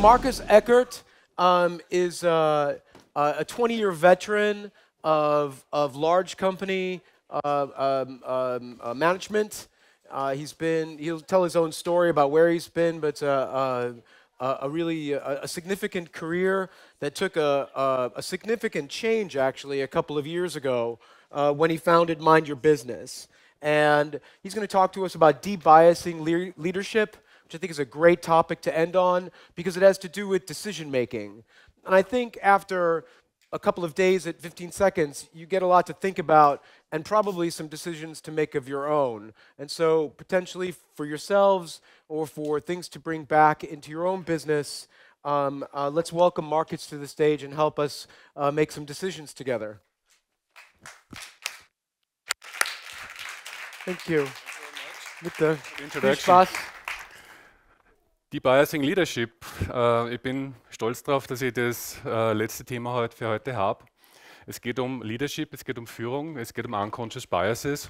Marcus Eckert um, is uh, uh a 20 year veteran of, of large company uh, um, um, uh, management. Uh, he's been, he'll tell his own story about where he's been, but a really a, a, significant career that took a, a, a, significant change actually a couple of years ago when he founded Mind Your Business. And he's going to talk to us about debiasing le leadership which I think is a great topic to end on because it has to do with decision making. And I think after a couple of days at 15 seconds, you get a lot to think about and probably some decisions to make of your own. And so, potentially for yourselves or for things to bring back into your own business, um, uh, let's welcome markets to the stage and help us uh, make some decisions together. Thank you. Thank you With the introduction. Die Biasing Leadership. Äh, ich bin stolz darauf, dass ich das äh, letzte Thema heute für heute habe. Es geht um Leadership, es geht um Führung, es geht um Unconscious Biases.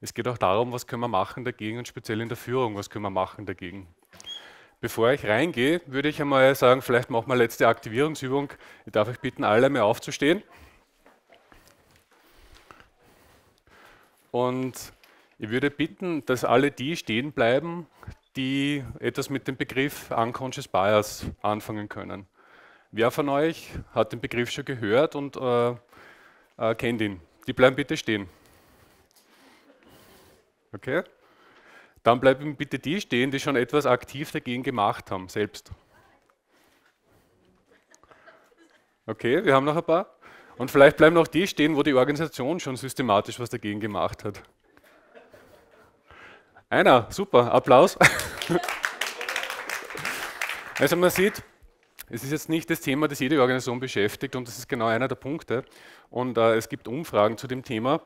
Es geht auch darum, was können wir machen dagegen und speziell in der Führung, was können wir machen dagegen. Bevor ich reingehe, würde ich einmal sagen, vielleicht machen wir letzte Aktivierungsübung. Ich darf euch bitten, alle mal aufzustehen. Und ich würde bitten, dass alle die stehen bleiben, die etwas mit dem Begriff Unconscious Bias anfangen können. Wer von euch hat den Begriff schon gehört und äh, äh, kennt ihn? Die bleiben bitte stehen. Okay? Dann bleiben bitte die stehen, die schon etwas aktiv dagegen gemacht haben, selbst. Okay, wir haben noch ein paar. Und vielleicht bleiben noch die stehen, wo die Organisation schon systematisch was dagegen gemacht hat. Einer, super, Applaus. Also man sieht, es ist jetzt nicht das Thema, das jede Organisation beschäftigt und das ist genau einer der Punkte. Und äh, es gibt Umfragen zu dem Thema.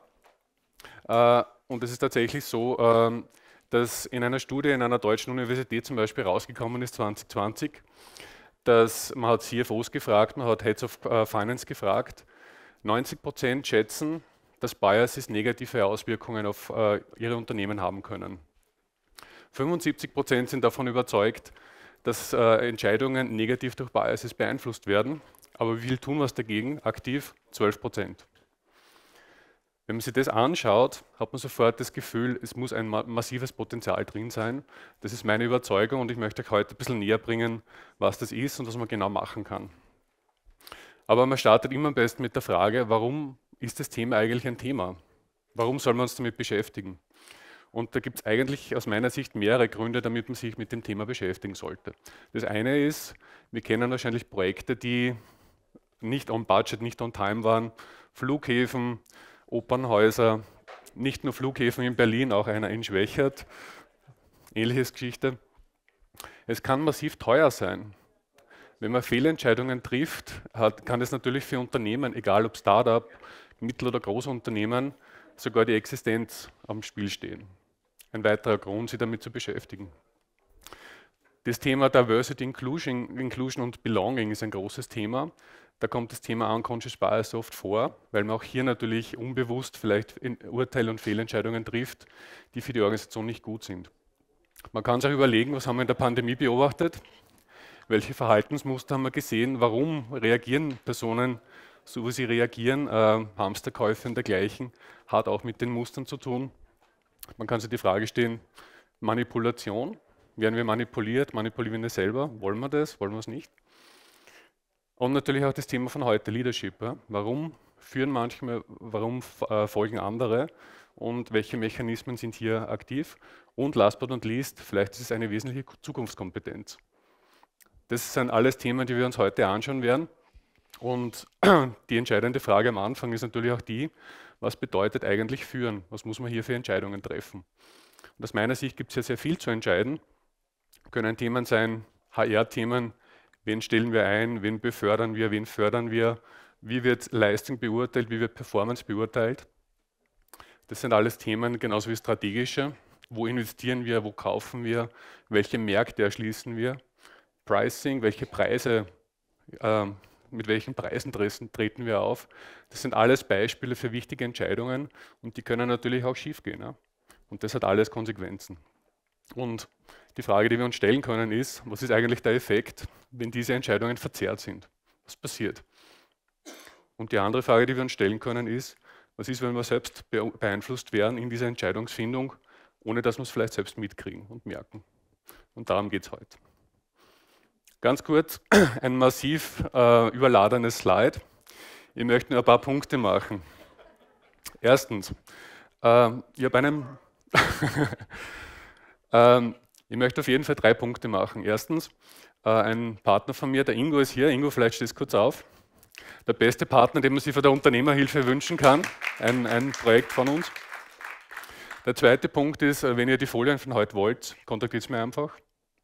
Äh, und es ist tatsächlich so, äh, dass in einer Studie in einer deutschen Universität zum Beispiel rausgekommen ist 2020, dass man hat CFOs gefragt, man hat Heads of äh, Finance gefragt, 90 Prozent schätzen, dass Biases negative Auswirkungen auf äh, ihre Unternehmen haben können. 75 Prozent sind davon überzeugt, dass äh, Entscheidungen negativ durch Biases beeinflusst werden. Aber wie viel tun was dagegen? Aktiv 12 Prozent. Wenn man sich das anschaut, hat man sofort das Gefühl, es muss ein massives Potenzial drin sein. Das ist meine Überzeugung und ich möchte euch heute ein bisschen näher bringen, was das ist und was man genau machen kann. Aber man startet immer am besten mit der Frage, warum ist das Thema eigentlich ein Thema? Warum soll man uns damit beschäftigen? Und da gibt es eigentlich aus meiner Sicht mehrere Gründe, damit man sich mit dem Thema beschäftigen sollte. Das eine ist, wir kennen wahrscheinlich Projekte, die nicht on budget, nicht on time waren. Flughäfen, Opernhäuser, nicht nur Flughäfen in Berlin, auch einer in Schwächert. Ähnliches Geschichte. Es kann massiv teuer sein. Wenn man Fehlentscheidungen trifft, hat, kann es natürlich für Unternehmen, egal ob Startup, Mittel- oder Großunternehmen, sogar die Existenz am Spiel stehen ein weiterer Grund, sich damit zu beschäftigen. Das Thema Diversity, Inclusion, Inclusion und Belonging ist ein großes Thema. Da kommt das Thema Unconscious Bias oft vor, weil man auch hier natürlich unbewusst vielleicht Urteile und Fehlentscheidungen trifft, die für die Organisation nicht gut sind. Man kann sich auch überlegen, was haben wir in der Pandemie beobachtet? Welche Verhaltensmuster haben wir gesehen? Warum reagieren Personen so, wie sie reagieren? Äh, Hamsterkäufe und dergleichen hat auch mit den Mustern zu tun. Man kann sich die Frage stellen, Manipulation, werden wir manipuliert, manipulieren wir selber, wollen wir das, wollen wir es nicht? Und natürlich auch das Thema von heute, Leadership. Warum führen manchmal, warum äh, folgen andere und welche Mechanismen sind hier aktiv? Und last but not least, vielleicht ist es eine wesentliche Zukunftskompetenz. Das sind alles Themen, die wir uns heute anschauen werden. Und die entscheidende Frage am Anfang ist natürlich auch die, was bedeutet eigentlich führen, was muss man hier für Entscheidungen treffen. Und aus meiner Sicht gibt es ja sehr viel zu entscheiden. Können Themen sein, HR-Themen, wen stellen wir ein, wen befördern wir, wen fördern wir, wie wird Leistung beurteilt, wie wird Performance beurteilt. Das sind alles Themen, genauso wie strategische. Wo investieren wir, wo kaufen wir, welche Märkte erschließen wir? Pricing, welche Preise ähm, mit welchen Preisen treten wir auf. Das sind alles Beispiele für wichtige Entscheidungen und die können natürlich auch schiefgehen. Ja? Und das hat alles Konsequenzen. Und die Frage, die wir uns stellen können, ist, was ist eigentlich der Effekt, wenn diese Entscheidungen verzerrt sind? Was passiert? Und die andere Frage, die wir uns stellen können, ist, was ist, wenn wir selbst beeinflusst werden in dieser Entscheidungsfindung, ohne dass wir es vielleicht selbst mitkriegen und merken? Und darum geht es heute. Ganz kurz ein massiv äh, überladenes Slide. Ich möchte nur ein paar Punkte machen. Erstens, äh, ich, einem ähm, ich möchte auf jeden Fall drei Punkte machen. Erstens, äh, ein Partner von mir, der Ingo, ist hier. Ingo, vielleicht stehst du kurz auf. Der beste Partner, den man sich von der Unternehmerhilfe wünschen kann. Ein, ein Projekt von uns. Der zweite Punkt ist, äh, wenn ihr die Folien von heute wollt, kontaktiert es mir einfach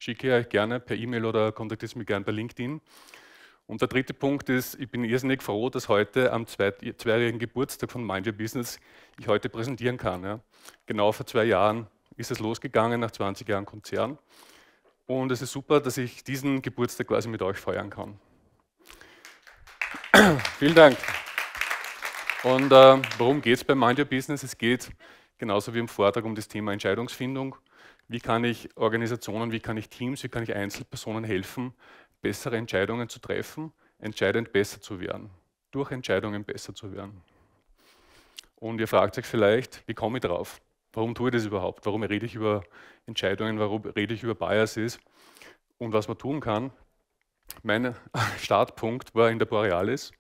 schicke ich euch gerne per E-Mail oder kontaktiert mich gerne bei LinkedIn. Und der dritte Punkt ist, ich bin irrsinnig froh, dass heute am zweijährigen Geburtstag von Mind Your Business ich heute präsentieren kann. Ja. Genau vor zwei Jahren ist es losgegangen, nach 20 Jahren Konzern. Und es ist super, dass ich diesen Geburtstag quasi mit euch feiern kann. Vielen Dank. Und äh, worum geht es bei Mind Your Business? Es geht genauso wie im Vortrag um das Thema Entscheidungsfindung wie kann ich Organisationen, wie kann ich Teams, wie kann ich Einzelpersonen helfen, bessere Entscheidungen zu treffen, entscheidend besser zu werden, durch Entscheidungen besser zu werden. Und ihr fragt euch vielleicht, wie komme ich drauf? Warum tue ich das überhaupt? Warum rede ich über Entscheidungen? Warum rede ich über Biases? Und was man tun kann? Mein Startpunkt war in der Borealis.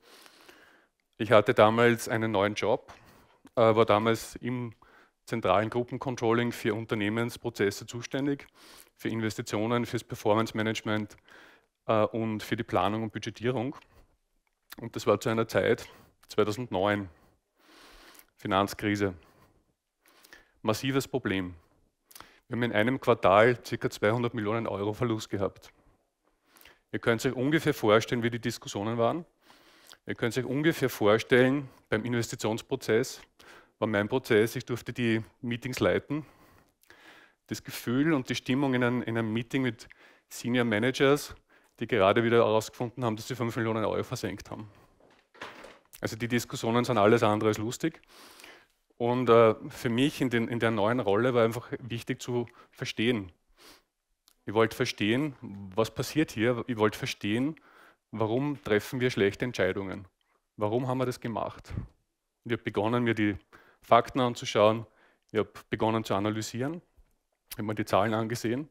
Ich hatte damals einen neuen Job, äh, war damals im zentralen Gruppencontrolling für Unternehmensprozesse zuständig, für Investitionen, fürs Performance Management äh, und für die Planung und Budgetierung. Und das war zu einer Zeit 2009, Finanzkrise. Massives Problem. Wir haben in einem Quartal ca. 200 Millionen Euro Verlust gehabt. Ihr könnt euch ungefähr vorstellen, wie die Diskussionen waren. Ihr könnt euch ungefähr vorstellen beim Investitionsprozess, war mein Prozess, ich durfte die Meetings leiten. Das Gefühl und die Stimmung in einem, in einem Meeting mit Senior Managers, die gerade wieder herausgefunden haben, dass sie 5 Millionen Euro versenkt haben. Also die Diskussionen sind alles andere als lustig. Und äh, für mich in, den, in, der neuen Rolle war einfach wichtig zu verstehen. Ich wollte verstehen, was passiert hier. Ich wollte verstehen, warum treffen wir schlechte Entscheidungen. Warum haben wir das gemacht? Und ich habe begonnen, mir die Fakten anzuschauen, ich habe begonnen zu analysieren, habe mir die Zahlen angesehen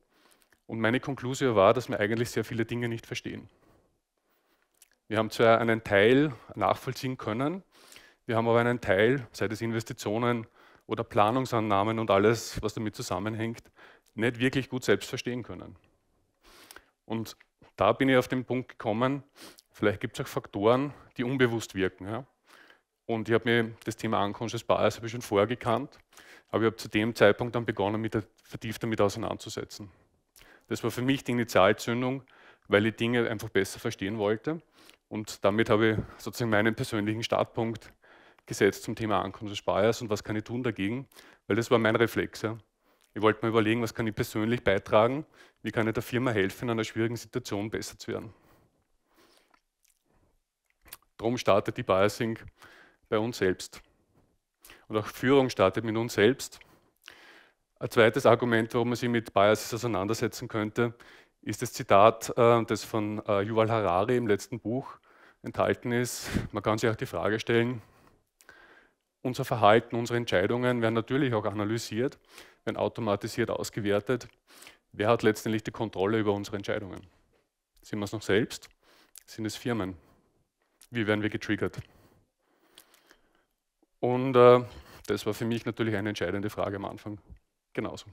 und meine Konklusion war, dass wir eigentlich sehr viele Dinge nicht verstehen. Wir haben zwar einen Teil nachvollziehen können, wir haben aber einen Teil, sei es Investitionen oder Planungsannahmen und alles, was damit zusammenhängt, nicht wirklich gut selbst verstehen können. Und da bin ich auf den Punkt gekommen, vielleicht gibt es auch Faktoren, die unbewusst wirken. Ja? Und ich habe mir das Thema Unconscious Bias ich schon vorher gekannt, aber ich habe zu dem Zeitpunkt dann begonnen, mich vertieft damit auseinanderzusetzen. Das war für mich die Initialzündung, weil ich Dinge einfach besser verstehen wollte. Und damit habe ich sozusagen meinen persönlichen Startpunkt gesetzt zum Thema Unconscious Bias und was kann ich tun dagegen, weil das war mein Reflex. Ja. Ich wollte mir überlegen, was kann ich persönlich beitragen, wie kann ich der Firma helfen, in einer schwierigen Situation besser zu werden. Darum startet die Biasing bei uns selbst. Und auch Führung startet mit uns selbst. Ein zweites Argument, warum man sich mit Biases auseinandersetzen könnte, ist das Zitat, äh, das von äh, Yuval Harari im letzten Buch enthalten ist. Man kann sich auch die Frage stellen, unser Verhalten, unsere Entscheidungen werden natürlich auch analysiert, werden automatisiert ausgewertet. Wer hat letztendlich die Kontrolle über unsere Entscheidungen? Sind wir es noch selbst? Sind es Firmen? Wie werden wir getriggert? Und äh, das war für mich natürlich eine entscheidende Frage am Anfang. Genauso.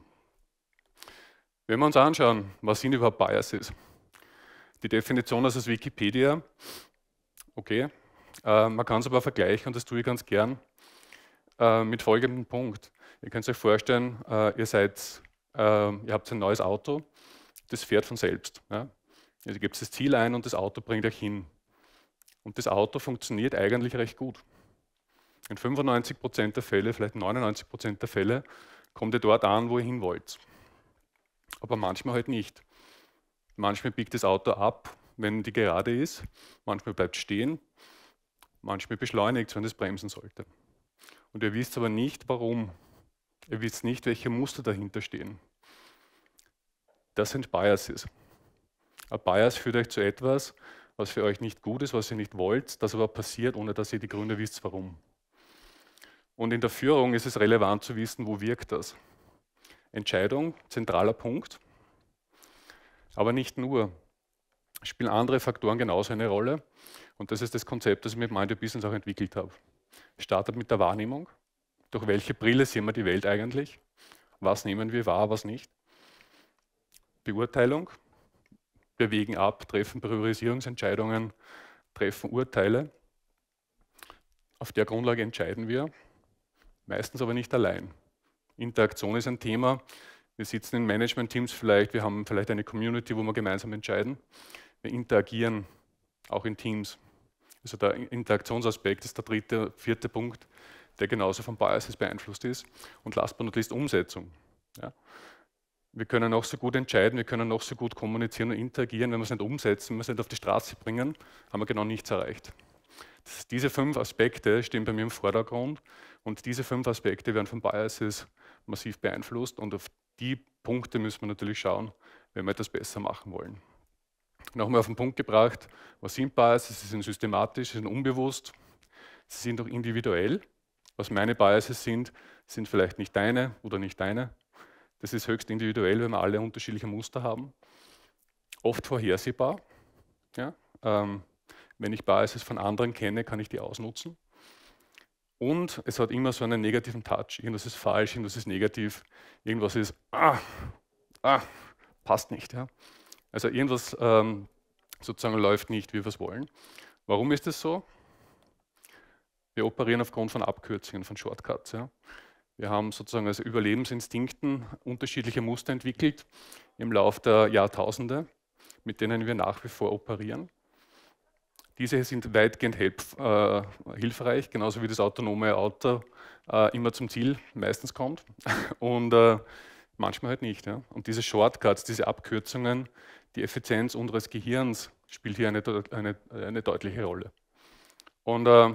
Wenn wir uns anschauen, was sind überhaupt Biases? Die Definition ist aus Wikipedia. Okay, äh, man kann es aber vergleichen und das tue ich ganz gern äh, mit folgendem Punkt. Ihr könnt euch vorstellen, äh, ihr, seid, äh, ihr habt ein neues Auto, das fährt von selbst. Ja? Ihr gebt das Ziel ein und das Auto bringt euch hin. Und das Auto funktioniert eigentlich recht gut. In 95 der Fälle, vielleicht 99 der Fälle, kommt ihr dort an, wo ihr hin wollt. Aber manchmal halt nicht. Manchmal biegt das Auto ab, wenn die gerade ist. Manchmal bleibt stehen. Manchmal beschleunigt, wenn es bremsen sollte. Und ihr wisst aber nicht, warum. Ihr wisst nicht, welche Muster dahinter stehen. Das sind Biases. Ein Bias führt euch zu etwas, was für euch nicht gut ist, was ihr nicht wollt, das aber passiert, ohne dass ihr die Gründe wisst, warum. Und in der Führung ist es relevant zu wissen, wo wirkt das. Entscheidung, zentraler Punkt. Aber nicht nur. Spielen andere Faktoren genauso eine Rolle. Und das ist das Konzept, das ich mit Mind Your Business auch entwickelt habe. Startet mit der Wahrnehmung. Durch welche Brille sehen wir die Welt eigentlich? Was nehmen wir wahr, was nicht? Beurteilung. Wir wägen ab, treffen Priorisierungsentscheidungen, treffen Urteile. Auf der Grundlage entscheiden wir Meistens aber nicht allein. Interaktion ist ein Thema. Wir sitzen in Management-Teams vielleicht, wir haben vielleicht eine Community, wo wir gemeinsam entscheiden. Wir interagieren auch in Teams. Also der Interaktionsaspekt ist der dritte, vierte Punkt, der genauso von Biases beeinflusst ist. Und last but not least Umsetzung. Ja? Wir können noch so gut entscheiden, wir können noch so gut kommunizieren und interagieren, wenn wir es nicht umsetzen, wenn wir es nicht auf die Straße bringen, haben wir genau nichts erreicht. Das, diese fünf Aspekte stehen bei mir im Vordergrund, und diese fünf Aspekte werden von Biases massiv beeinflusst und auf die Punkte müssen wir natürlich schauen, wenn wir etwas besser machen wollen. Nochmal auf den Punkt gebracht, was sind Biases? Sie sind systematisch, sie sind unbewusst, sie sind auch individuell. Was meine Biases sind, sind vielleicht nicht deine oder nicht deine. Das ist höchst individuell, wenn wir alle unterschiedliche Muster haben. Oft vorhersehbar. Ja? Ähm, wenn ich Biases von anderen kenne, kann ich die ausnutzen. Und es hat immer so einen negativen Touch. Irgendwas ist falsch, irgendwas ist negativ, irgendwas ist, ah, ah, passt nicht. Ja? Also irgendwas ähm, sozusagen läuft nicht, wie wir es wollen. Warum ist das so? Wir operieren aufgrund von Abkürzungen, von Shortcuts. Ja? Wir haben sozusagen als Überlebensinstinkten unterschiedliche Muster entwickelt im Laufe der Jahrtausende, mit denen wir nach wie vor operieren. Diese sind weitgehend help, äh, hilfreich, genauso wie das autonome Auto äh, immer zum Ziel meistens kommt und äh, manchmal halt nicht. Ja? Und diese Shortcuts, diese Abkürzungen, die Effizienz unseres Gehirns spielt hier eine, eine, eine deutliche Rolle. Und äh,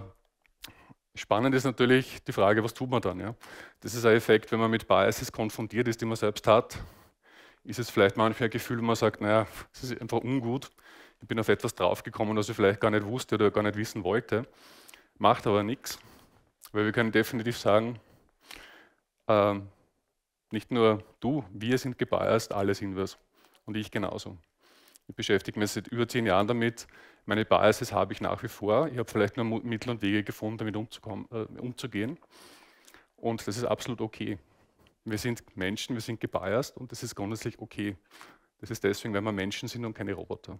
spannend ist natürlich die Frage, was tut man dann? Ja? Das ist ein Effekt, wenn man mit Biases konfrontiert ist, die man selbst hat, ist es vielleicht manchmal ein Gefühl, man sagt, naja, es ist einfach ungut, ich bin auf etwas draufgekommen, was ich vielleicht gar nicht wusste oder gar nicht wissen wollte. Macht aber nichts, weil wir können definitiv sagen, äh, nicht nur du, wir sind gebiased, alle sind was. Und ich genauso. Ich beschäftige mich seit über zehn Jahren damit. Meine Biases habe ich nach wie vor. Ich habe vielleicht nur Mittel und Wege gefunden, damit äh, umzugehen. Und das ist absolut okay. Wir sind Menschen, wir sind gebiased und das ist grundsätzlich okay. Das ist deswegen, weil wir Menschen sind und keine Roboter.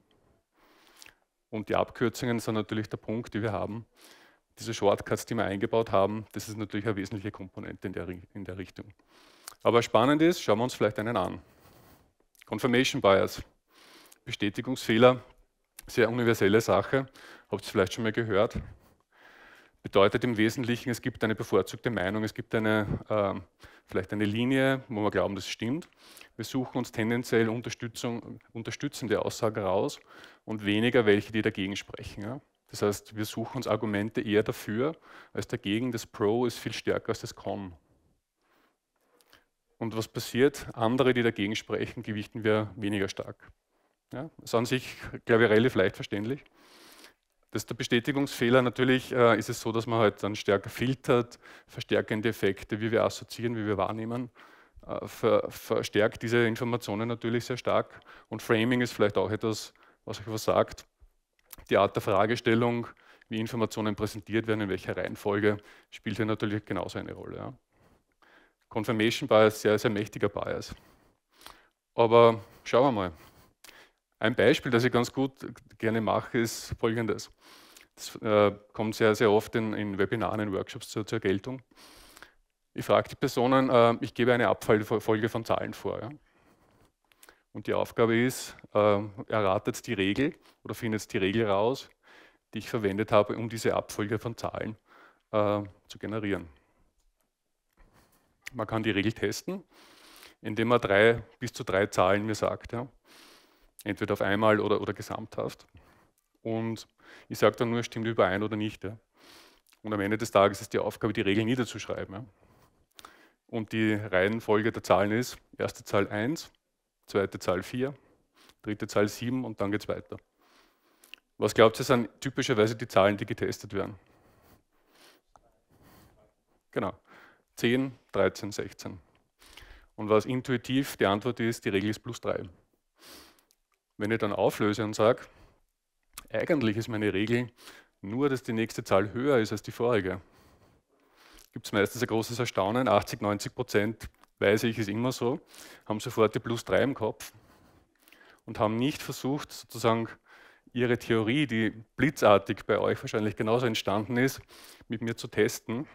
Und die Abkürzungen sind natürlich der Punkt, den wir haben. Diese Shortcuts, die wir eingebaut haben, das ist natürlich eine wesentliche Komponente in der, in der Richtung. Aber spannend ist, schauen wir uns vielleicht einen an. Confirmation Bias, Bestätigungsfehler, sehr universelle Sache, habt ihr vielleicht schon mal gehört. Bedeutet im Wesentlichen, es gibt eine bevorzugte Meinung, es gibt eine, äh, vielleicht eine Linie, wo wir glauben, das stimmt. Wir suchen uns tendenziell unterstützende Aussagen raus und weniger welche, die dagegen sprechen. Ja? Das heißt, wir suchen uns Argumente eher dafür als dagegen. Das Pro ist viel stärker als das Con. Und was passiert? Andere, die dagegen sprechen, gewichten wir weniger stark. Ja? Das ist an sich, glaube ich, relativ leicht verständlich. Das der Bestätigungsfehler. Natürlich äh, ist es so, dass man halt dann stärker filtert, verstärkende Effekte, wie wir assoziieren, wie wir wahrnehmen, äh, ver verstärkt diese Informationen natürlich sehr stark. Und Framing ist vielleicht auch etwas, was euch was sagt. Die Art der Fragestellung, wie Informationen präsentiert werden, in welcher Reihenfolge, spielt hier natürlich genauso eine Rolle. Ja. Confirmation Bias, sehr, sehr mächtiger Bias. Aber schauen wir mal. Ein Beispiel, das ich ganz gut gerne mache, ist folgendes. Das äh, kommt sehr, sehr oft in, in Webinaren, in Workshops zur, zur Geltung. Ich frage die Personen, äh, ich gebe eine Abfolge von Zahlen vor. Ja? Und die Aufgabe ist, äh, erratet die Regel oder findet die Regel raus, die ich verwendet habe, um diese Abfolge von Zahlen äh, zu generieren. Man kann die Regel testen, indem man drei, bis zu drei Zahlen mir sagt. Ja? Entweder auf einmal oder, oder gesamthaft. Und ich sage dann nur, stimmt überein oder nicht. Ja. Und am Ende des Tages ist die Aufgabe, die Regeln niederzuschreiben. Ja. Und die Reihenfolge der Zahlen ist erste Zahl 1, zweite Zahl 4, dritte Zahl 7 und dann geht es weiter. Was glaubt ihr, sind typischerweise die Zahlen, die getestet werden? Genau. 10, 13, 16. Und was intuitiv die Antwort ist, die Regel ist plus 3. Wenn ich dann auflöse und sage, eigentlich ist meine Regel nur, dass die nächste Zahl höher ist als die vorige, gibt es meistens ein großes Erstaunen. 80, 90 Prozent, weiß ich, ist immer so, haben sofort die Plus 3 im Kopf und haben nicht versucht, sozusagen ihre Theorie, die blitzartig bei euch wahrscheinlich genauso entstanden ist, mit mir zu testen,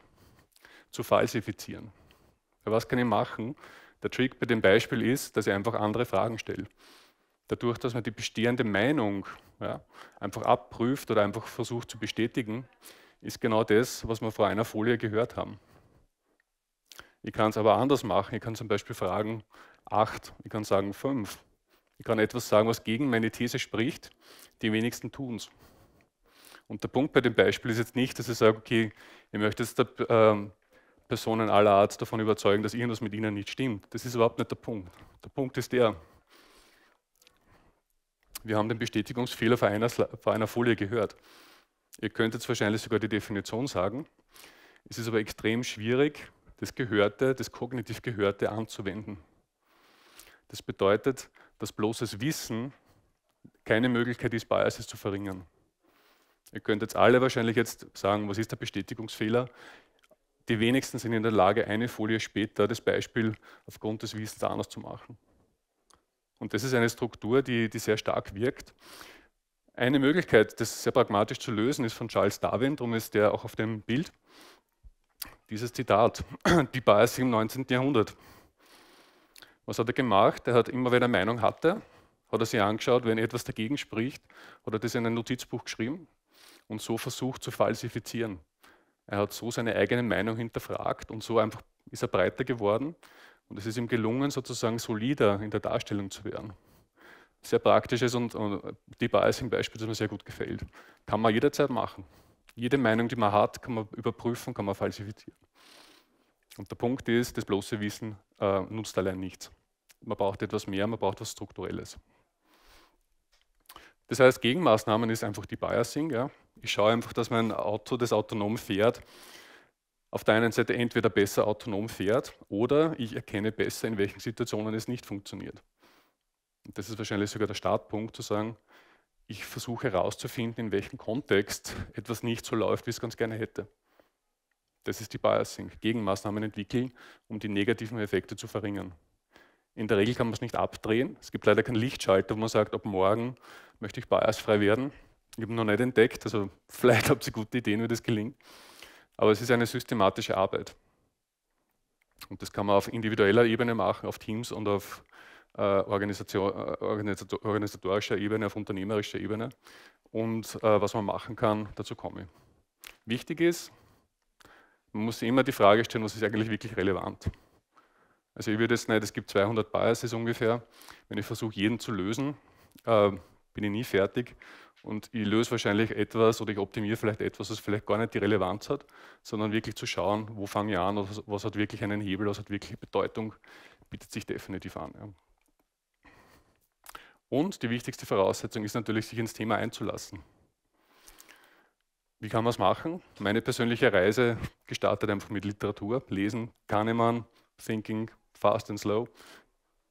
zu falsifizieren. was kann ich machen? Der Trick bei dem Beispiel ist, dass ich einfach andere Fragen stelle dadurch, dass man die bestehende Meinung ja, einfach abprüft oder einfach versucht zu bestätigen, ist genau das, was wir vor einer Folie gehört haben. Ich kann es aber anders machen. Ich kann zum Beispiel fragen 8, ich kann sagen 5. Ich kann etwas sagen, was gegen meine These spricht. Die wenigsten tun es. Und der Punkt bei dem Beispiel ist jetzt nicht, dass ich sage, okay, ich möchte jetzt der, äh, Personen aller Art davon überzeugen, dass irgendwas mit ihnen nicht stimmt. Das ist überhaupt nicht der Punkt. Der Punkt ist der, wir haben den Bestätigungsfehler vor einer, vor einer Folie gehört. Ihr könnt jetzt wahrscheinlich sogar die Definition sagen. Es ist aber extrem schwierig, das Gehörte, das kognitiv Gehörte anzuwenden. Das bedeutet, dass bloßes Wissen keine Möglichkeit ist, Biases zu verringern. Ihr könnt jetzt alle wahrscheinlich jetzt sagen, was ist der Bestätigungsfehler? Die wenigsten sind in der Lage, eine Folie später das Beispiel aufgrund des Wissens anders zu machen. Und das ist eine Struktur, die, die sehr stark wirkt. Eine Möglichkeit, das sehr pragmatisch zu lösen, ist von Charles Darwin, darum ist der auch auf dem Bild. Dieses Zitat, die Bias im 19. Jahrhundert. Was hat er gemacht? Er hat immer, wenn er Meinung hatte, hat er sich angeschaut, wenn etwas dagegen spricht, hat er das in ein Notizbuch geschrieben und so versucht zu falsifizieren. Er hat so seine eigene Meinung hinterfragt und so einfach ist er breiter geworden und es ist ihm gelungen, sozusagen solider in der Darstellung zu werden. Sehr praktisches und, und Debiasing-Beispiel, das mir sehr gut gefällt. Kann man jederzeit machen. Jede Meinung, die man hat, kann man überprüfen, kann man falsifizieren. Und der Punkt ist, das bloße Wissen äh, nutzt allein nichts. Man braucht etwas mehr, man braucht etwas Strukturelles. Das heißt, Gegenmaßnahmen ist einfach Debiasing. Ja. Ich schaue einfach, dass mein Auto das autonom fährt auf der einen Seite entweder besser autonom fährt oder ich erkenne besser, in welchen Situationen es nicht funktioniert. Und das ist wahrscheinlich sogar der Startpunkt zu sagen, ich versuche herauszufinden, in welchem Kontext etwas nicht so läuft, wie es ganz gerne hätte. Das ist die Biasing. Gegenmaßnahmen entwickeln, um die negativen Effekte zu verringern. In der Regel kann man es nicht abdrehen. Es gibt leider keinen Lichtschalter, wo man sagt, ab morgen möchte ich biasfrei werden. Ich habe ihn noch nicht entdeckt, also vielleicht habt ihr gute Ideen, wie das gelingt. Aber es ist eine systematische Arbeit. Und das kann man auf individueller Ebene machen, auf Teams und auf äh, äh organisatorischer Ebene, auf unternehmerischer Ebene. Und äh, was man machen kann, dazu komme ich. Wichtig ist, man muss immer die Frage stellen, was ist eigentlich wirklich relevant. Also ich würde jetzt nicht, es gibt 200 Biases ungefähr, wenn ich versuche, jeden zu lösen, äh, bin ich nie fertig und ich löse wahrscheinlich etwas oder ich optimiere vielleicht etwas, was vielleicht gar nicht die Relevanz hat, sondern wirklich zu schauen, wo fange ich an, was, was hat wirklich einen Hebel, was hat wirklich Bedeutung, bietet sich definitiv an. Ja. Und die wichtigste Voraussetzung ist natürlich, sich ins Thema einzulassen. Wie kann man es machen? Meine persönliche Reise gestartet einfach mit Literatur. Lesen, Kahneman, Thinking, Fast and Slow,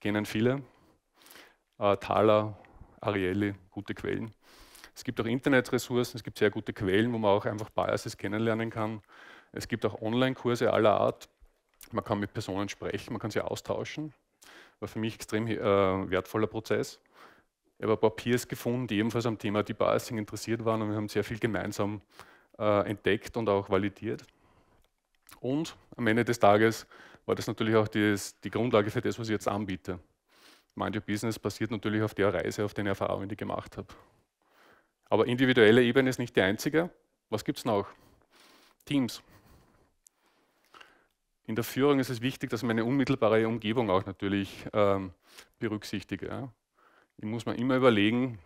kennen viele. Äh, Thaler, Arielle gute Quellen. Es gibt auch Internetressourcen, es gibt sehr gute Quellen, wo man auch einfach Biases kennenlernen kann. Es gibt auch Online-Kurse aller Art. Man kann mit Personen sprechen, man kann sie austauschen. War für mich extrem äh, wertvoller Prozess. Ich habe ein paar Peers gefunden, die ebenfalls am Thema Debiasing interessiert waren und wir haben sehr viel gemeinsam äh, entdeckt und auch validiert. Und am Ende des Tages war das natürlich auch die, die Grundlage für das, was ich jetzt anbiete. Mind Business basiert natürlich auf der Reise, auf den Erfahrungen, die ich gemacht habe. Aber individuelle Ebene ist nicht die einzige. Was gibt es noch? Teams. In der Führung ist es wichtig, dass ich meine unmittelbare Umgebung auch natürlich ähm, berücksichtige. Ja. Ich muss mir immer überlegen,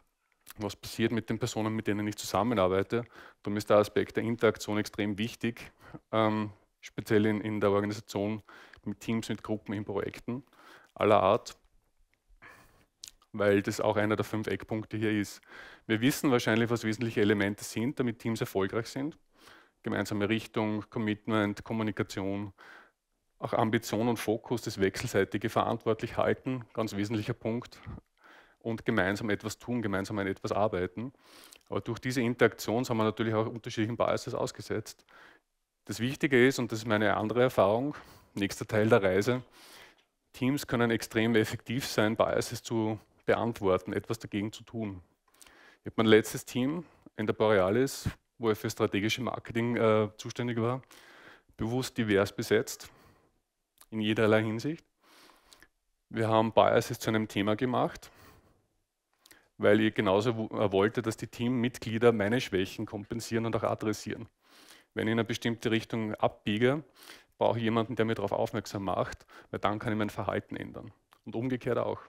was passiert mit den Personen, mit denen ich zusammenarbeite. Darum ist der Aspekt der Interaktion extrem wichtig, ähm, speziell in, in der Organisation, mit Teams, mit Gruppen, in Projekten aller Art weil das auch einer der fünf Eckpunkte hier ist. Wir wissen wahrscheinlich, was wesentliche Elemente sind, damit Teams erfolgreich sind. Gemeinsame Richtung, Commitment, Kommunikation, auch Ambition und Fokus, das wechselseitige verantwortlich halten, ganz wesentlicher Punkt. Und gemeinsam etwas tun, gemeinsam an etwas arbeiten. Aber durch diese Interaktion sind wir natürlich auch unterschiedlichen Biases ausgesetzt. Das Wichtige ist, und das ist meine andere Erfahrung, nächster Teil der Reise, Teams können extrem effektiv sein, Biases zu beantworten, etwas dagegen zu tun. Ich habe mein letztes Team in der Borealis, wo ich für strategische Marketing äh, zuständig war, bewusst divers besetzt, in jederlei Hinsicht. Wir haben Biases zu einem Thema gemacht, weil ich genauso äh, wollte, dass die Teammitglieder meine Schwächen kompensieren und auch adressieren. Wenn ich in eine bestimmte Richtung abbiege, brauche ich jemanden, der mir darauf aufmerksam macht, weil dann kann ich mein Verhalten ändern. Und umgekehrt auch.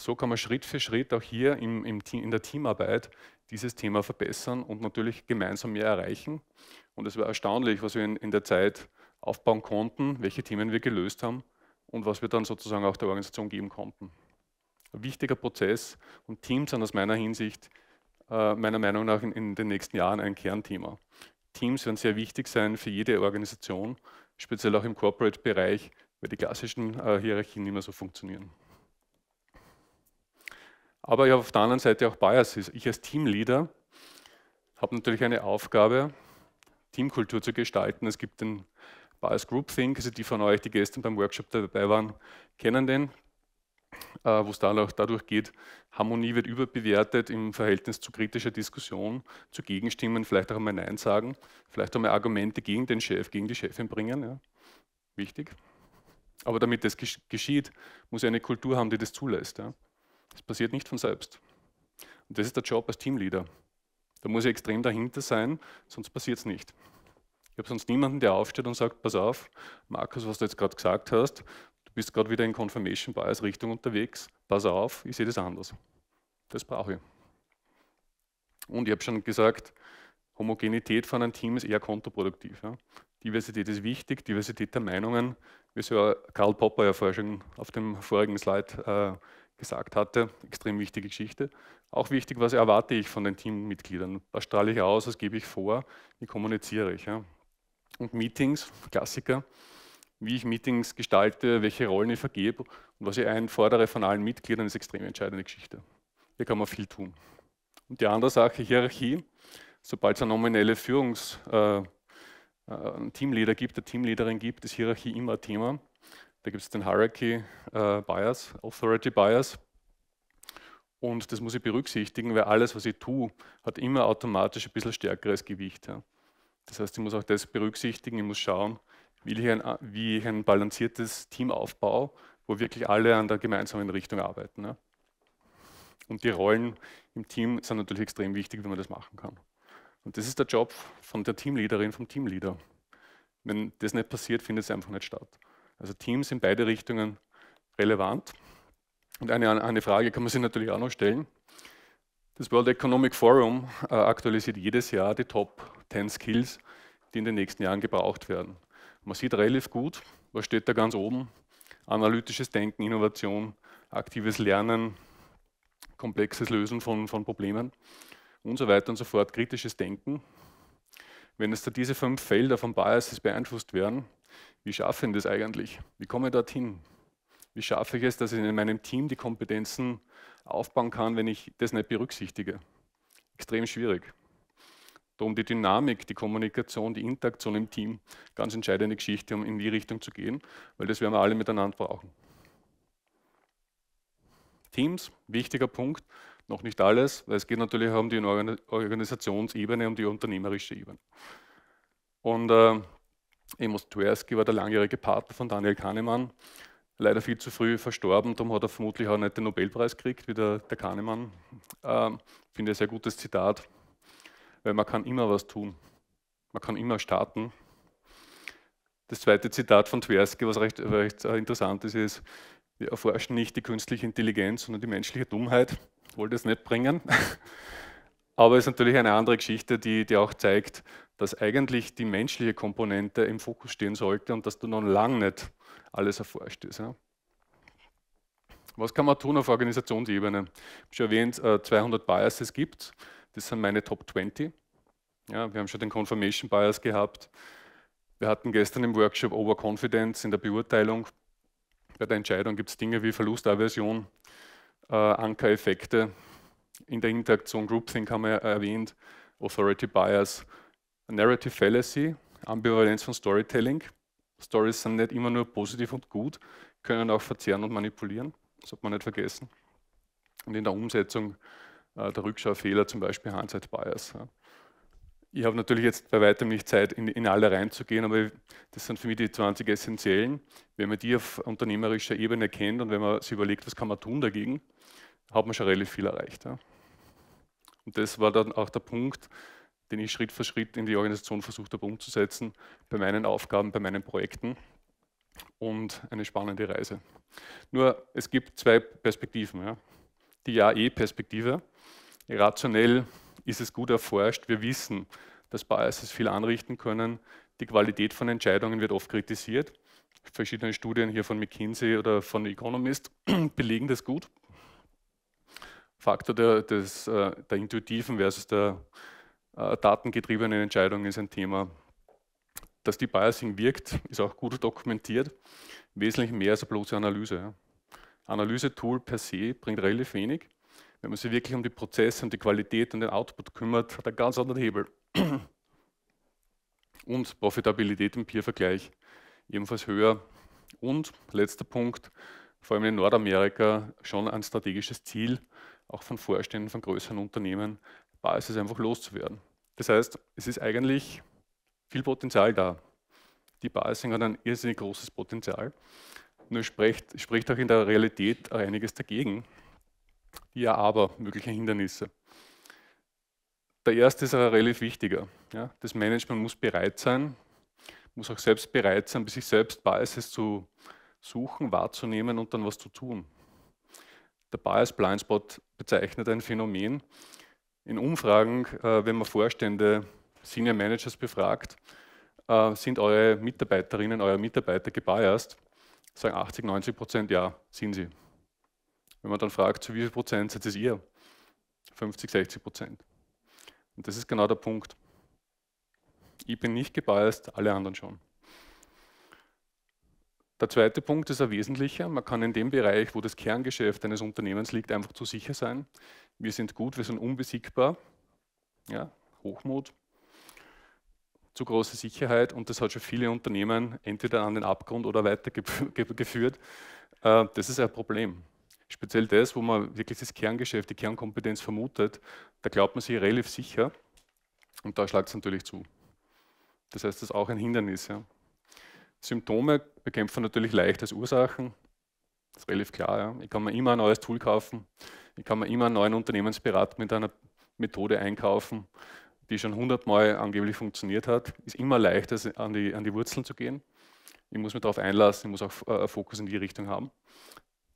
So kann man Schritt für Schritt auch hier im, im, in der Teamarbeit dieses Thema verbessern und natürlich gemeinsam mehr erreichen. Und es war erstaunlich, was wir in, in der Zeit aufbauen konnten, welche Themen wir gelöst haben und was wir dann sozusagen auch der Organisation geben konnten. Ein wichtiger Prozess und Teams sind aus meiner Hinsicht, äh, meiner Meinung nach, in, in, den nächsten Jahren ein Kernthema. Teams werden sehr wichtig sein für jede Organisation, speziell auch im Corporate-Bereich, weil die klassischen äh, Hierarchien nicht mehr so funktionieren. Aber ich habe auf der anderen Seite auch Biases. Ich als Teamleader habe natürlich eine Aufgabe, Teamkultur zu gestalten. Es gibt den Bias Group Think, also die von euch, die gestern beim Workshop dabei waren, kennen den, äh, wo es dann auch dadurch geht, Harmonie wird überbewertet im Verhältnis zu kritischer Diskussion, zu Gegenstimmen, vielleicht auch einmal Nein sagen, vielleicht auch mal Argumente gegen den Chef, gegen die Chefin bringen. Ja. Wichtig. Aber damit das geschieht, muss ich eine Kultur haben, die das zulässt. Ja. Das passiert nicht von selbst. Und das ist der Job als Teamleader. Da muss ich extrem dahinter sein, sonst passiert es nicht. Ich habe sonst niemanden, der aufsteht und sagt, pass auf, Markus, was du jetzt gerade gesagt hast, du bist gerade wieder in Confirmation Bias Richtung unterwegs, pass auf, ich sehe das anders. Das brauche ich. Und ich habe schon gesagt, Homogenität von einem Team ist eher kontraproduktiv. Ja. Diversität ist wichtig, Diversität der Meinungen, wie so ja Karl Popper ja vorher schon auf dem vorigen Slide äh, gesagt hatte. Extrem wichtige Geschichte. Auch wichtig, was erwarte ich von den Teammitgliedern? Was strahle ich aus? Was gebe ich vor? Wie kommuniziere ich? Ja? Und Meetings, Klassiker, wie ich Meetings gestalte, welche Rollen ich vergebe und was ich einfordere von allen Mitgliedern, ist extrem entscheidende Geschichte. Hier kann man viel tun. Und die andere Sache, Hierarchie. Sobald es eine nominelle Führungs-, äh, äh einen Teamleader gibt, eine Teamleaderin gibt, ist Hierarchie immer ein Thema. Da gibt es den Hierarchy äh, Bias, Authority Bias. Und das muss ich berücksichtigen, weil alles, was ich tue, hat immer automatisch ein bisschen stärkeres Gewicht. Ja. Das heißt, ich muss auch das berücksichtigen, ich muss schauen, wie ich ein, wie ich ein balanciertes Team aufbaue, wo wirklich alle an der gemeinsamen Richtung arbeiten. Ja. Und die Rollen im Team sind natürlich extrem wichtig, wenn man das machen kann. Und das ist der Job von der Teamleaderin, vom Teamleader. Wenn das nicht passiert, findet es einfach nicht statt. Also Teams in beide Richtungen relevant. Und eine, eine Frage kann man sich natürlich auch noch stellen. Das World Economic Forum äh, aktualisiert jedes Jahr die Top 10 Skills, die in den nächsten Jahren gebraucht werden. Man sieht relativ gut, was steht da ganz oben? Analytisches Denken, Innovation, aktives Lernen, komplexes Lösen von, von Problemen und so weiter und so fort, kritisches Denken. Wenn es da diese fünf Felder von Biases beeinflusst werden, wie schaffe ich das eigentlich? Wie komme ich dorthin? Wie schaffe ich es, dass ich in meinem Team die Kompetenzen aufbauen kann, wenn ich das nicht berücksichtige? Extrem schwierig. Darum die Dynamik, die Kommunikation, die Interaktion im Team, ganz entscheidende Geschichte, um in die Richtung zu gehen, weil das werden wir alle miteinander brauchen. Teams, wichtiger Punkt, noch nicht alles, weil es geht natürlich auch um die Organisationsebene, um die unternehmerische Ebene. Und äh, Emos Tversky war der langjährige Partner von Daniel Kahnemann, leider viel zu früh verstorben, darum hat er vermutlich auch nicht den Nobelpreis gekriegt, wie der, der Kahnemann. Ähm, finde ich ein sehr gutes Zitat, weil man kann immer was tun, man kann immer starten. Das zweite Zitat von Tversky, was recht, recht äh, interessant ist, ist, wir erforschen nicht die künstliche Intelligenz, sondern die menschliche Dummheit. Wollte es nicht bringen. Aber es ist natürlich eine andere Geschichte, die, die auch zeigt, dass eigentlich die menschliche Komponente im Fokus stehen sollte und dass du noch lange nicht alles erforscht ist. Ja. Was kann man tun auf Organisationsebene? Ich habe schon erwähnt, 200 äh, Biases gibt es. Das sind meine Top 20. Ja, wir haben schon den Confirmation Bias gehabt. Wir hatten gestern im Workshop Overconfidence in der Beurteilung. Bei der Entscheidung gibt es Dinge wie Verlustaversion, äh, Ankereffekte, in der Interaktion Groupthink haben wir erwähnt, Authority Bias, Narrative Fallacy, Ambivalenz von Storytelling. Stories sind nicht immer nur positiv und gut, können auch verzehren und manipulieren. Das hat man nicht vergessen. Und in der Umsetzung äh, der Rückschaufehler, zum Beispiel Hindsight Bias. Ja. Ich habe natürlich jetzt bei weitem nicht Zeit, in, in, alle reinzugehen, aber das sind für mich die 20 Essentiellen. Wenn man die auf unternehmerischer Ebene kennt und wenn man sich überlegt, was kann man tun dagegen, hat man schon relativ viel erreicht. Ja. Und das war dann auch der Punkt, den ich Schritt für Schritt in die Organisation versucht habe umzusetzen, bei meinen Aufgaben, bei meinen Projekten. Und eine spannende Reise. Nur, es gibt zwei Perspektiven. Ja. Die AE-Perspektive. Rationell ist es gut erforscht. Wir wissen, dass Biases viel anrichten können. Die Qualität von Entscheidungen wird oft kritisiert. Verschiedene Studien hier von McKinsey oder von Economist belegen das gut. Faktor der, des, äh, der intuitiven versus der äh, datengetriebenen Entscheidung ist ein Thema, dass die Biasing wirkt, ist auch gut dokumentiert, wesentlich mehr als eine bloße Analyse. Ja. Analyse-Tool per se bringt relativ wenig. Wenn man sich wirklich um die Prozesse und die Qualität und den Output kümmert, hat er ganz anderen Hebel. Und Profitabilität im Peer-Vergleich ebenfalls höher. Und letzter Punkt, vor allem in Nordamerika schon ein strategisches Ziel, auch von Vorständen von größeren Unternehmen, war es einfach loszuwerden. Das heißt, es ist eigentlich viel Potenzial da. Die Basing hat ein irrsinnig großes Potenzial. Nur spricht, spricht auch in der Realität einiges dagegen. Ja, aber mögliche Hindernisse. Der erste ist aber relativ wichtiger. Ja, das Management muss bereit sein, muss auch selbst bereit sein, bei sich selbst Biases zu suchen, wahrzunehmen und dann was zu tun. Der Bias Blindspot bezeichnet ein Phänomen. In Umfragen, äh, wenn man Vorstände, Senior Managers befragt, äh, sind eure Mitarbeiterinnen, eure Mitarbeiter gebiased? Sagen 80, 90 Prozent ja, sind sie. Wenn man dann fragt, zu wie viel Prozent seid es ihr? 50, 60 Prozent. Und das ist genau der Punkt. Ich bin nicht gebiased, alle anderen schon. Der zweite Punkt ist ein wesentlicher. Man kann in dem Bereich, wo das Kerngeschäft eines Unternehmens liegt, einfach zu sicher sein. Wir sind gut, wir sind unbesiegbar. Ja, Hochmut, zu große Sicherheit und das hat schon viele Unternehmen entweder an den Abgrund oder weitergeführt. Äh, das ist ein Problem. Speziell das, wo man wirklich das Kerngeschäft, die Kernkompetenz vermutet, da glaubt man sich relativ sicher und da schlagt es natürlich zu. Das heißt, das ist auch ein Hindernis. Ja. Symptome bekämpft man natürlich leicht als Ursachen. Das ist relativ klar. Ja. Ich kann mir immer ein neues Tool kaufen. Ich kann mir immer einen neuen Unternehmensberater mit einer Methode einkaufen, die schon hundertmal angeblich funktioniert hat. Ist immer leichter, an die, an die Wurzeln zu gehen. Ich muss mich darauf einlassen, ich muss auch äh, Fokus in die Richtung haben.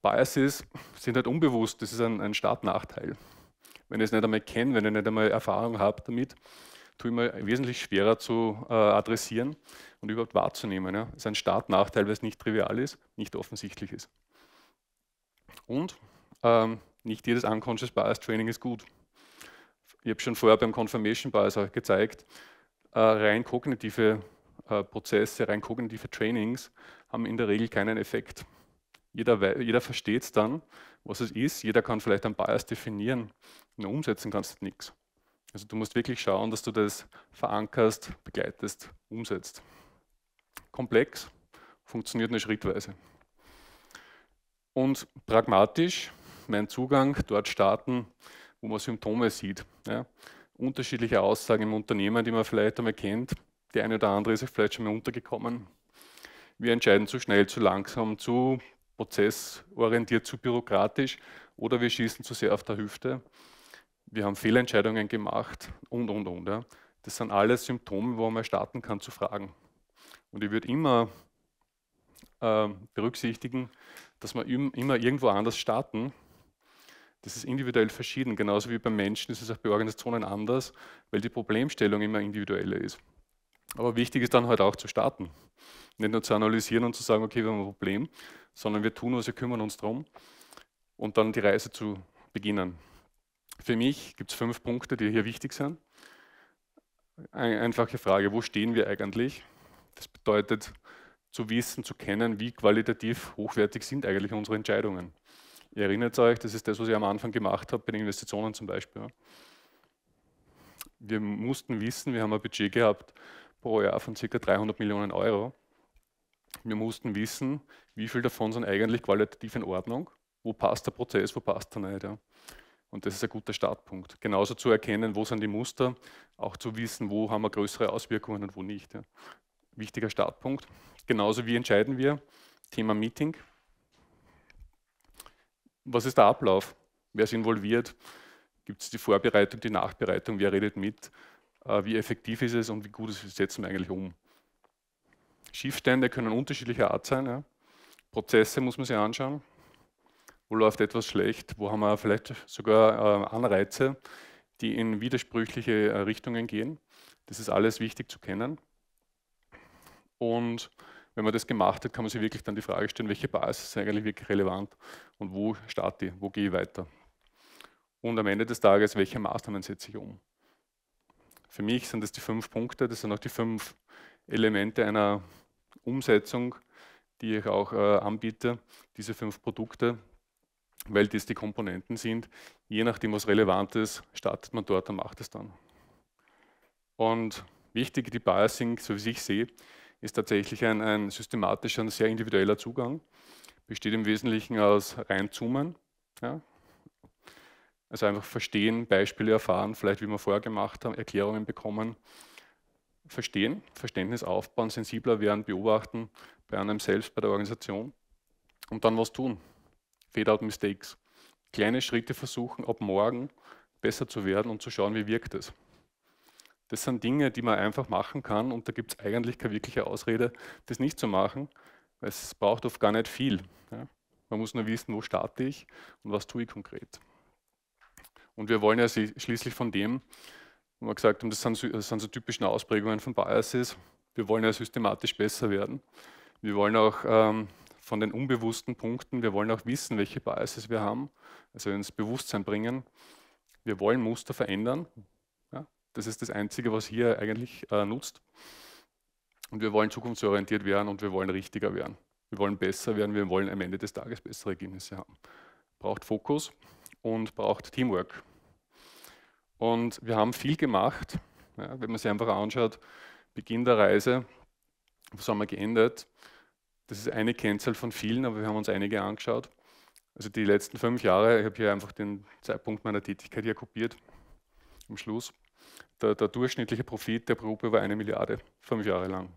Biases sind halt unbewusst, das ist ein, ein Startnachteil. Wenn ich es nicht einmal kenne, wenn ich nicht einmal Erfahrung habe damit, tue ich mir wesentlich schwerer zu äh, adressieren und überhaupt wahrzunehmen. Ja. ist ein Startnachteil, weil es nicht trivial ist, nicht offensichtlich ist. Und ähm, nicht jedes Unconscious Bias Training ist gut. Ich habe schon vorher beim Confirmation Bias auch gezeigt, äh, rein kognitive äh, Prozesse, rein kognitive Trainings haben in der Regel keinen Effekt. Jeder, jeder versteht es dann, was es ist. Jeder kann vielleicht einen Bias definieren. Nur umsetzen kannst du nichts. Also du musst wirklich schauen, dass du das verankerst, begleitest, umsetzt. Komplex funktioniert nur schrittweise. Und pragmatisch, mein Zugang, dort starten, wo man Symptome sieht. Ja. Unterschiedliche Aussagen im Unternehmen, die man vielleicht einmal kennt. Die eine oder andere ist vielleicht schon mal untergekommen. Wir entscheiden zu schnell, zu langsam, zu prozessorientiert, zu bürokratisch oder wir schießen zu sehr auf der Hüfte wir haben Fehlentscheidungen gemacht und, und, und. Ja. Das sind alles Symptome, wo man starten kann zu fragen. Und ich würde immer äh, berücksichtigen, dass wir im, immer irgendwo anders starten. Das ist individuell verschieden, genauso wie bei Menschen ist es auch bei Organisationen anders, weil die Problemstellung immer individueller ist. Aber wichtig ist dann halt auch zu starten. Nicht nur zu analysieren und zu sagen, okay, wir haben ein Problem, sondern wir tun was, wir kümmern uns darum und dann die Reise zu beginnen. Für mich gibt es fünf Punkte, die hier wichtig sind. Eine einfache Frage, wo stehen wir eigentlich? Das bedeutet, zu wissen, zu kennen, wie qualitativ hochwertig sind eigentlich unsere Entscheidungen. Ihr erinnert euch, das ist das, was ich am Anfang gemacht habe, bei den Investitionen zum Beispiel. Wir mussten wissen, wir haben ein Budget gehabt pro Jahr von ca. 300 Millionen Euro. Wir mussten wissen, wie viel davon sind eigentlich qualitativ in Ordnung, wo passt der Prozess, wo passt er nicht. Ja. Und das ist ein guter Startpunkt. Genauso zu erkennen, wo sind die Muster, auch zu wissen, wo haben wir größere Auswirkungen und wo nicht. Ja. Wichtiger Startpunkt. Genauso wie entscheiden wir, Thema Meeting. Was ist der Ablauf? Wer ist involviert? Gibt es die Vorbereitung, die Nachbereitung? Wer redet mit? Äh, wie effektiv ist es und wie gut ist es setzen wir eigentlich um? Schiffstände können unterschiedlicher Art sein. Ja. Prozesse muss man sich anschauen wo läuft etwas schlecht, wo haben wir vielleicht sogar äh, Anreize, die in widersprüchliche äh, Richtungen gehen. Das ist alles wichtig zu kennen. Und wenn man das gemacht hat, kann man sich wirklich dann die Frage stellen, welche Basis ist eigentlich wirklich relevant und wo starte ich, wo gehe ich weiter. Und am Ende des Tages, welche Maßnahmen setze ich um. Für mich sind das die fünf Punkte, das sind auch die fünf Elemente einer Umsetzung, die ich auch äh, anbiete, diese fünf Produkte, weil das die Komponenten sind. Je nachdem, was relevant ist, startet man dort und macht es dann. Und wichtig, die Biasing, so wie ich sehe, ist tatsächlich ein, ein systematischer und sehr individueller Zugang. Besteht im Wesentlichen aus reinzoomen, ja? also einfach verstehen, Beispiele erfahren, vielleicht wie wir vorher gemacht haben, Erklärungen bekommen, verstehen, Verständnis aufbauen, sensibler werden, beobachten, bei einem selbst, bei der Organisation und dann was tun. Fade-out-Mistakes. Kleine Schritte versuchen, ab morgen besser zu werden und zu schauen, wie wirkt es. Das sind Dinge, die man einfach machen kann und da gibt es eigentlich keine wirkliche Ausrede, das nicht zu machen, weil es braucht oft gar nicht viel. Ja? Man muss nur wissen, wo starte ich und was tue ich konkret. Und wir wollen ja schließlich von dem, wo wir gesagt haben, das sind, das sind so typische Ausprägungen von Biases, wir wollen ja systematisch besser werden. Wir wollen auch ähm, von den unbewussten Punkten. Wir wollen auch wissen, welche Biases wir haben, also ins Bewusstsein bringen. Wir wollen Muster verändern. Ja, das ist das Einzige, was hier eigentlich äh, nutzt. Und wir wollen zukunftsorientiert werden und wir wollen richtiger werden. Wir wollen besser werden, wir wollen am Ende des Tages bessere Ergebnisse haben. Braucht Fokus und braucht Teamwork. Und wir haben viel gemacht. Ja, wenn man sich einfach anschaut, Beginn der Reise, was haben wir geendet? Das ist eine Kennzahl von vielen, aber wir haben uns einige angeschaut. Also die letzten fünf Jahre, ich habe hier einfach den Zeitpunkt meiner Tätigkeit hier kopiert, am Schluss. Der, der durchschnittliche Profit der Gruppe war eine Milliarde, fünf Jahre lang.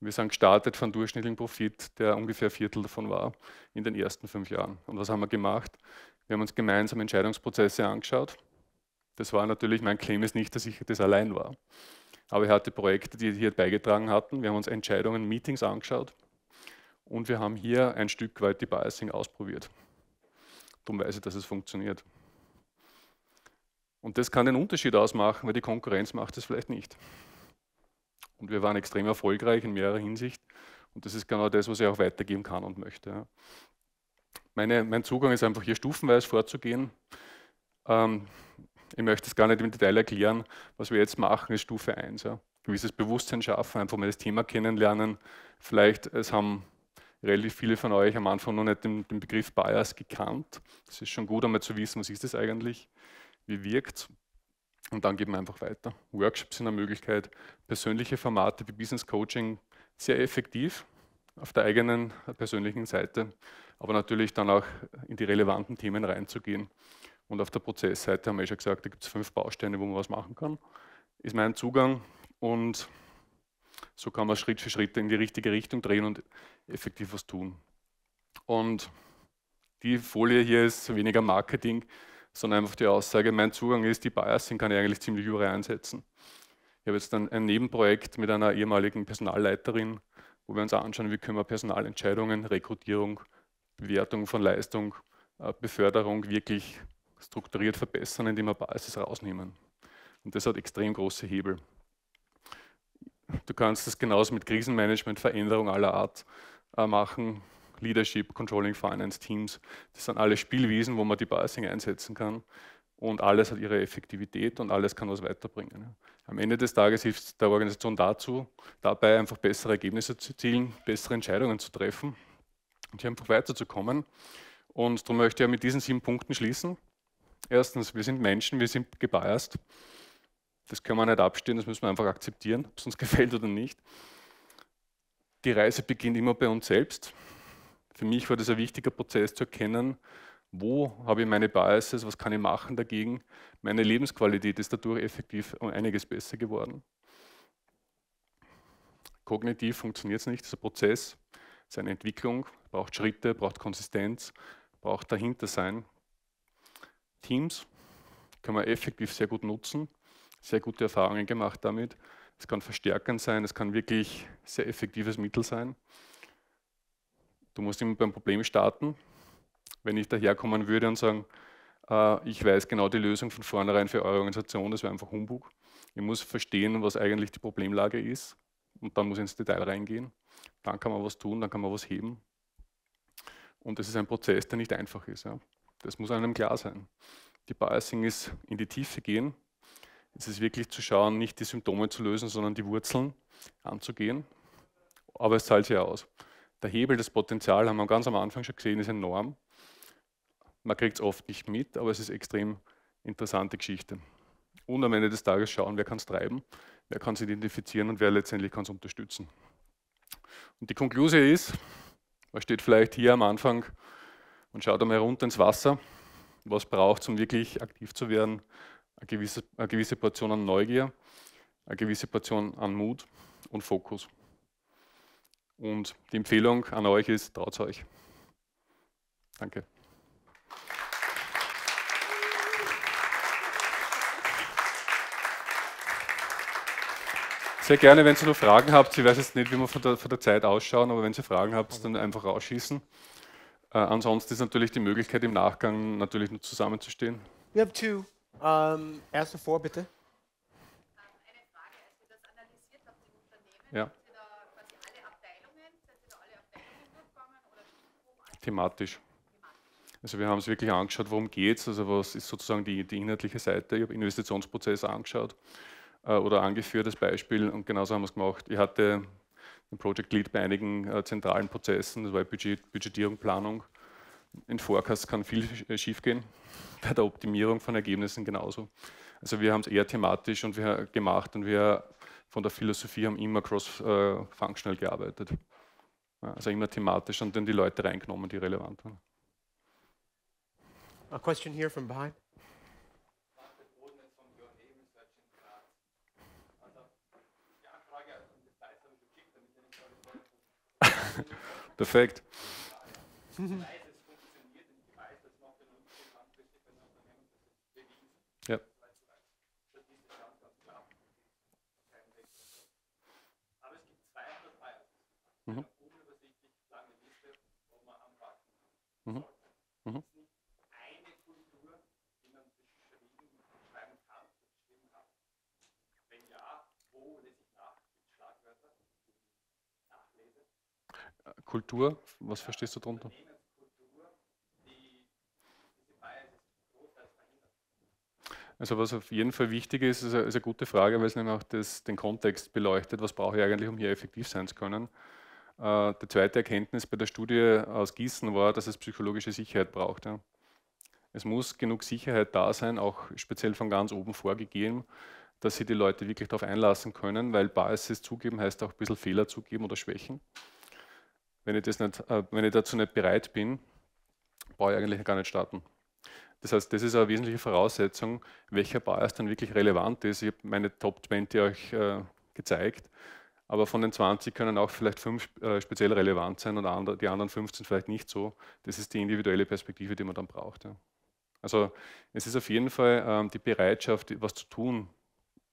Wir sind gestartet von durchschnittlichen Profit, der ungefähr ein Viertel davon war, in den ersten fünf Jahren. Und was haben wir gemacht? Wir haben uns gemeinsam Entscheidungsprozesse angeschaut. Das war natürlich, mein Claim ist nicht, dass ich das allein war. Aber er hatte Projekte, die hier beigetragen hatten. Wir haben uns Entscheidungen, Meetings angeschaut und wir haben hier ein Stück weit die Biasing ausprobiert. Darum weiß ich, dass es funktioniert. Und das kann den Unterschied ausmachen, weil die Konkurrenz macht es vielleicht nicht. Und wir waren extrem erfolgreich in mehrerer Hinsicht. Und das ist genau das, was ich auch weitergeben kann und möchte. Meine, mein Zugang ist einfach hier stufenweise vorzugehen. Ähm, ich möchte es gar nicht im Detail erklären. Was wir jetzt machen, ist Stufe 1. Ja. Gewisses Bewusstsein schaffen, einfach mal das Thema kennenlernen. Vielleicht, es haben relativ viele von euch am Anfang noch nicht den, den Begriff Bias gekannt. Es ist schon gut, einmal zu wissen, was ist das eigentlich, wie wirkt es. Und dann geht man einfach weiter. Workshops sind eine Möglichkeit, persönliche Formate wie Business Coaching sehr effektiv auf der eigenen äh, persönlichen Seite, aber natürlich dann auch in die relevanten Themen reinzugehen. Und auf der Prozessseite haben wir eh schon gesagt, da gibt es fünf Bausteine, wo man was machen kann. Ist mein Zugang und so kann man Schritt für Schritt in die richtige Richtung drehen und effektiv was tun. Und die Folie hier ist weniger Marketing, sondern einfach die Aussage, mein Zugang ist, die Biasing kann ich eigentlich ziemlich überall einsetzen. Ich habe jetzt dann ein Nebenprojekt mit einer ehemaligen Personalleiterin, wo wir uns anschauen, wie können wir Personalentscheidungen, Rekrutierung, Bewertung von Leistung, äh, Beförderung wirklich strukturiert verbessern, indem wir Basis rausnehmen. Und das hat extrem große Hebel. Du kannst das genauso mit Krisenmanagement, Veränderung aller Art äh, machen. Leadership, Controlling, Finance, Teams. Das sind alle Spielwiesen, wo man die Basing einsetzen kann. Und alles hat ihre Effektivität und alles kann was weiterbringen. Am Ende des Tages hilft es der Organisation dazu, dabei einfach bessere Ergebnisse zu erzielen, bessere Entscheidungen zu treffen und hier einfach weiterzukommen. Und darum möchte ich ja mit diesen sieben Punkten schließen. Erstens, wir sind Menschen, wir sind gebiased. Das können wir nicht abstehen, das müssen wir einfach akzeptieren, ob es uns gefällt oder nicht. Die Reise beginnt immer bei uns selbst. Für mich war das ein wichtiger Prozess zu erkennen, wo habe ich meine Biases, was kann ich machen dagegen. Meine Lebensqualität ist dadurch effektiv um einiges besser geworden. Kognitiv funktioniert es nicht, das ist ein Prozess, es ist eine Entwicklung, braucht Schritte, braucht Konsistenz, braucht dahinter sein, Teams, kann man effektiv sehr gut nutzen, sehr gute Erfahrungen gemacht damit. Es kann verstärkend sein, es kann wirklich sehr effektives Mittel sein. Du musst immer beim Problem starten. Wenn ich daherkommen würde und sagen, äh, ich weiß genau die Lösung von vornherein für eure Organisation, das wäre einfach Humbug. Ich muss verstehen, was eigentlich die Problemlage ist und dann muss ich ins Detail reingehen. Dann kann man was tun, dann kann man was heben. Und das ist ein Prozess, der nicht einfach ist. Ja. Das muss einem klar sein. Die Biasing ist in die Tiefe gehen. Es ist wirklich zu schauen, nicht die Symptome zu lösen, sondern die Wurzeln anzugehen. Aber es zahlt sich aus. Der Hebel, das Potenzial, haben wir ganz am Anfang schon gesehen, ist enorm. Man kriegt es oft nicht mit, aber es ist extrem interessante Geschichte. Und am Ende des Tages schauen, wer kann es treiben, wer kann es identifizieren und wer letztendlich kann es unterstützen. Und die Konklusion ist, was steht vielleicht hier am Anfang und schaut einmal runter ins Wasser, was braucht es, um wirklich aktiv zu werden. Eine gewisse, eine gewisse Portion an Neugier, eine gewisse Portion an Mut und Fokus. Und die Empfehlung an euch ist, traut euch. Danke. Sehr gerne, wenn Sie noch Fragen habt, ich weiß jetzt nicht, wie wir von der, von der Zeit ausschauen, aber wenn Sie Fragen habt, dann einfach rausschießen. Äh, ansonsten ist natürlich die Möglichkeit im Nachgang natürlich nur zusammenzustehen. We have two. Ähm, erste vor, bitte. Ja. da da quasi alle alle Abteilungen, Abteilungen oder Thematisch. Also wir haben es wirklich angeschaut, worum geht es, also was ist sozusagen die, die inhaltliche Seite. Ich habe Investitionsprozesse angeschaut äh, oder angeführt als Beispiel und genauso haben wir es gemacht. Ich hatte ein Project Lead bei einigen äh, zentralen Prozessen, das war Budget, Budgetierung, Planung. In Forecast kann viel äh, schiefgehen, bei der Optimierung von Ergebnissen genauso. Also wir haben es eher thematisch und wir gemacht und wir von der Philosophie haben immer cross-functional äh, gearbeitet. Also immer thematisch und dann die Leute reingenommen, die relevant waren. A question here from behind. Perfekt. Kultur, was verstehst du darunter? Also was auf jeden Fall wichtig ist, ist eine, ist eine gute Frage, weil es nämlich auch das, den Kontext beleuchtet, was brauche ich eigentlich, um hier effektiv sein zu können. Äh, die zweite Erkenntnis bei der Studie aus Gießen war, dass es psychologische Sicherheit braucht. Ja. Es muss genug Sicherheit da sein, auch speziell von ganz oben vorgegeben, dass sie die Leute wirklich darauf einlassen können, weil Biases zugeben heißt auch ein bisschen Fehler zugeben oder Schwächen. Wenn ich, das nicht, äh, wenn ich dazu nicht bereit bin, brauche ich eigentlich gar nicht starten. Das heißt, das ist eine wesentliche Voraussetzung, welcher Bias dann wirklich relevant ist. Ich habe meine Top 20 euch äh, gezeigt, aber von den 20 können auch vielleicht fünf äh, speziell relevant sein und andre, die anderen 15 vielleicht nicht so. Das ist die individuelle Perspektive, die man dann braucht. Ja. Also es ist auf jeden Fall ähm, die Bereitschaft, was zu tun,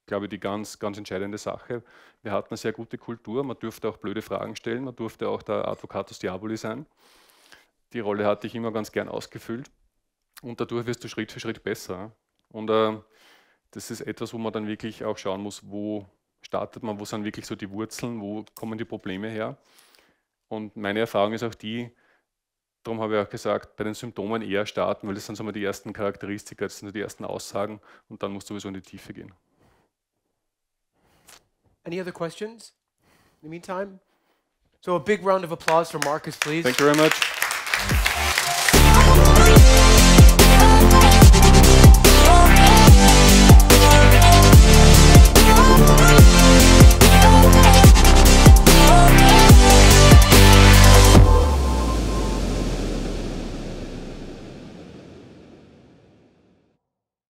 glaube ich, die ganz, ganz entscheidende Sache. Wir hatten eine sehr gute Kultur, man durfte auch blöde Fragen stellen, man durfte auch der Advocatus Diaboli sein. Die Rolle hatte ich immer ganz gern ausgefüllt und dadurch wirst du Schritt für Schritt besser. Und äh, das ist etwas, wo man dann wirklich auch schauen muss, wo startet man, wo sind wirklich so die Wurzeln, wo kommen die Probleme her. Und meine Erfahrung ist auch die, darum habe ich auch gesagt, bei den Symptomen eher starten, weil das sind so mal die ersten Charakteristika, das sind so die ersten Aussagen und dann musst du sowieso in die Tiefe gehen. Any other questions? In the meantime, so a big round of applause for Marcus, please. Thank you very much.